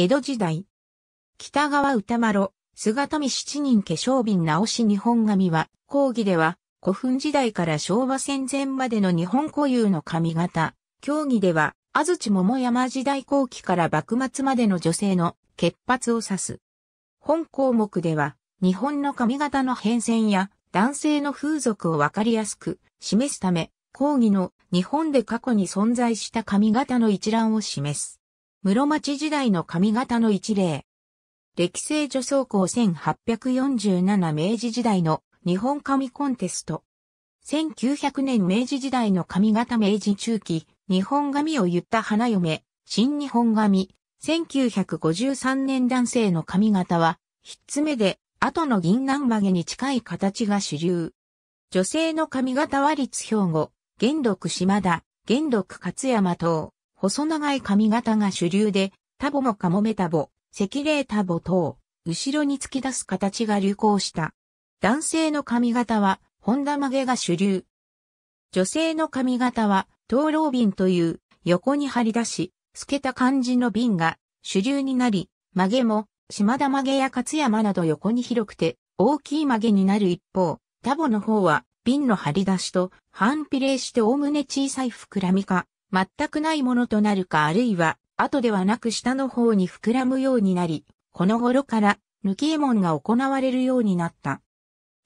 江戸時代。北川歌麿、姿見七人化粧瓶直し日本髪は、講義では、古墳時代から昭和戦前までの日本固有の髪型。競技では、安土桃山時代後期から幕末までの女性の血髪を指す。本項目では、日本の髪型の変遷や男性の風俗をわかりやすく示すため、講義の日本で過去に存在した髪型の一覧を示す。室町時代の髪型の一例。歴世女装校1847明治時代の日本髪コンテスト。1900年明治時代の髪型明治中期、日本髪を言った花嫁、新日本髪。1953年男性の髪型は、ひっつめで、後の銀杏曲げに近い形が主流。女性の髪型は立兵庫、元禄島田、元禄勝山等。細長い髪型が主流で、タボもカモメタボ、赤霊タボ等、後ろに突き出す形が流行した。男性の髪型は、本田曲げが主流。女性の髪型は、灯籠瓶という、横に張り出し、透けた感じの瓶が主流になり、曲げも、島田曲げや勝山など横に広くて、大きい曲げになる一方、タボの方は、瓶の張り出しと、反比例しておおむね小さい膨らみか、全くないものとなるかあるいは、後ではなく下の方に膨らむようになり、この頃から、抜き絵門が行われるようになった。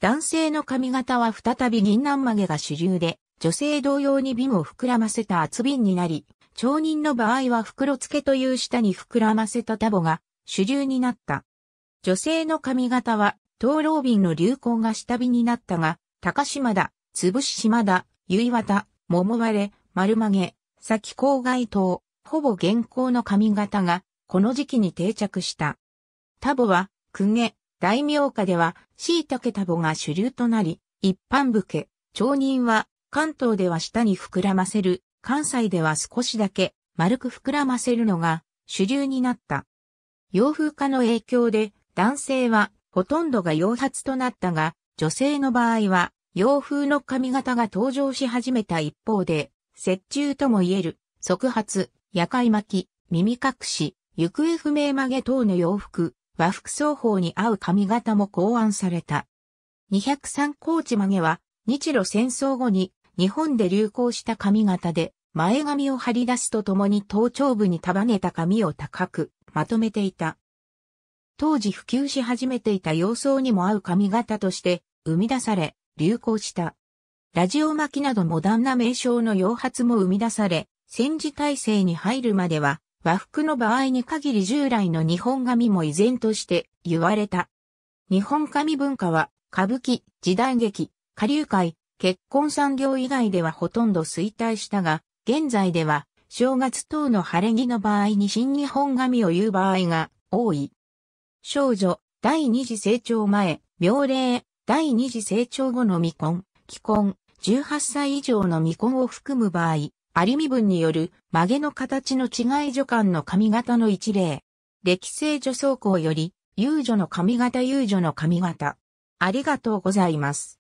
男性の髪型は再び銀杏曲げが主流で、女性同様に瓶を膨らませた厚瓶になり、町人の場合は袋付けという下に膨らませたタボが主流になった。女性の髪型は、灯籠瓶の流行が下火になったが、高島田、潰し島田、結綿、田、桃割れ、丸曲げ、先郊外等、ほぼ現行の髪型が、この時期に定着した。タボは、公家、大名家では、椎茸タボが主流となり、一般武家、町人は、関東では下に膨らませる、関西では少しだけ、丸く膨らませるのが、主流になった。洋風化の影響で、男性は、ほとんどが洋髪となったが、女性の場合は、洋風の髪型が登場し始めた一方で、雪中とも言える、即発、夜会巻き、耳隠し、行方不明曲げ等の洋服、和服双方に合う髪型も考案された。203コーチ曲げは、日露戦争後に日本で流行した髪型で、前髪を張り出すとともに頭頂部に束ねた髪を高くまとめていた。当時普及し始めていた様相にも合う髪型として生み出され流行した。ラジオ巻きなどモダンな名称の洋発も生み出され、戦時体制に入るまでは、和服の場合に限り従来の日本髪も依然として言われた。日本髪文化は、歌舞伎、時代劇、下流会、結婚産業以外ではほとんど衰退したが、現在では、正月等の晴れ着の場合に新日本髪を言う場合が多い。少女、第二次成長前、妙齢、第二次成長後の未婚、既婚、18歳以上の未婚を含む場合、あり身分による曲げの形の違い女感の髪型の一例。歴世女装校より、遊女の髪型遊女の髪型。ありがとうございます。